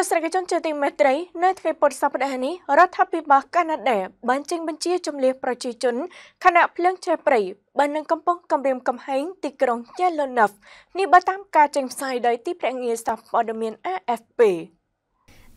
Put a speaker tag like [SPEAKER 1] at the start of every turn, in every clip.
[SPEAKER 1] ទស្សនិកជនជាទីមេត្រីនៅថ្ងៃពុធសប្តាហ៍នេះរដ្ឋាភិបាលកាណាដាបានចេញបញ្ជាជំនះប្រជាជនខណៈភ្លើងឆេះព្រៃបាននឹងកំពុងគម្រាមកំហែងទីក្រុង Yellowknife នេះបើតាមការចេញផ្សាយដោយទីភ្នាក់ងារសារព័ត៌មាន AFP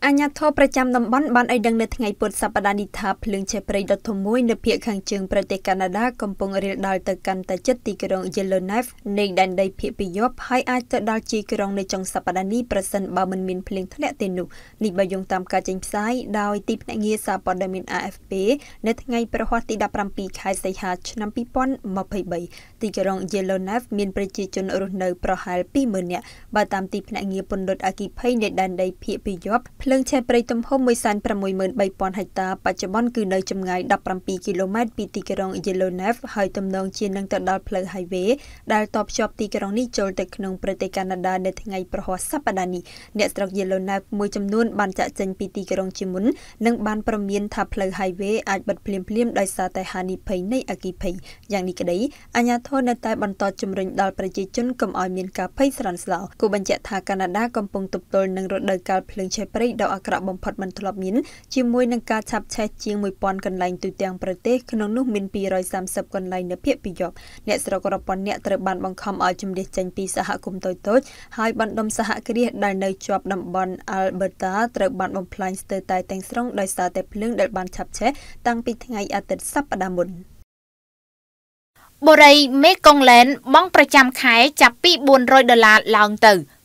[SPEAKER 2] អាញាធរប្រចាំតំបន់បានឲ្យដឹងនៅថ្ងៃពុធសប្តាហ៍នេះថាភ្លើងឆេះព្រៃដ៏ធំមួយនៅភូមិខាងជើងប្រទេសកាណាដាកំពុងរាលដាលទៅកាន់តែជិតទីក្រុង Yellowknife នៃដែនដីភូមិពីយប់ហើយអាចទៅដល់ជាក្រុងនៅចុងសប្តាហ៍នេះប្រសិនបើមិនមានភ្លើងធ្លាក់ទេនោះនេះបើយោងតាមការចេញផ្សាយដោយទីភ្នាក់ងារសារព័ត៌មាន AFP នៅថ្ងៃប្រហ័សទី17ខែសីហាឆ្នាំ2023ទីក្រុង Yellowknife មានប្រជាជនរស់នៅប្រហែល20,000នាក់បើតាមទីភ្នាក់ងារពន្លត់អគិភ័យនៃដែនដីភូមិពីយប់លើងឆេះព្រៃទំហំ163,000ហិកតាបច្ចុប្បន្នគឺនៅចម្ងាយ17គីឡូម៉ែត្រពីទីក្រុង Yellowknife ហើយទំនងជានឹងទៅដល់ផ្លូវ highway ដែលតភ្ជាប់ទីក្រុងនេះចូលទៅក្នុងប្រទេសកាណាដានៅថ្ងៃប្រហ័សសប្តាហ៍នេះអ្នកស្រុក Yellowknife មួយចំនួនបានចាក់ចេញពីទីក្រុងជាមុននិងបានប្រមានថាផ្លូវ highway អាចបិទភ្លាមៗដោយសារតែហានិភ័យនៃអគ្គិភ័យយ៉ាងនេះក្តីអាជ្ញាធរនៅតែបន្តជំរុញដល់ប្រជាជនកុំឲ្យមានការភ័យស្លន់ស្លោគូបញ្ជាក់ថាកាណាដាកំពុងទប់ទល់នឹងរដូវកាលភ្លើងឆេះព្រៃដ៏អាក្រក់បំផុតមិនធ្លាប់មានជាមួយនឹងការឆាបឆេះជាង1000កន្លែងទូទាំងប្រទេសក្នុងនោះមាន230កន្លែងនៅភូមិពីយប់អ្នកស្រុករាប់ពាន់អ្នកត្រូវបានបង្ខំឲ្យជំនះចេញពីសហគមន៍តូចៗហើយបណ្ដុំសហគ្រាសដែលនៅជាប់តំបន់ Alberta ត្រូវបានបំផ្លាញស្ទើរតែទាំងស្រុងដោយសារតែភ្លើងដែលបានឆាបឆេះតាំងពីថ្ងៃ
[SPEAKER 3] អាទិត្យសប្ដាហ៍មុនបុរីមេកុងឡែន បង់ប្រចាំខែចាប់ពី400ដុល្លារឡើងទៅ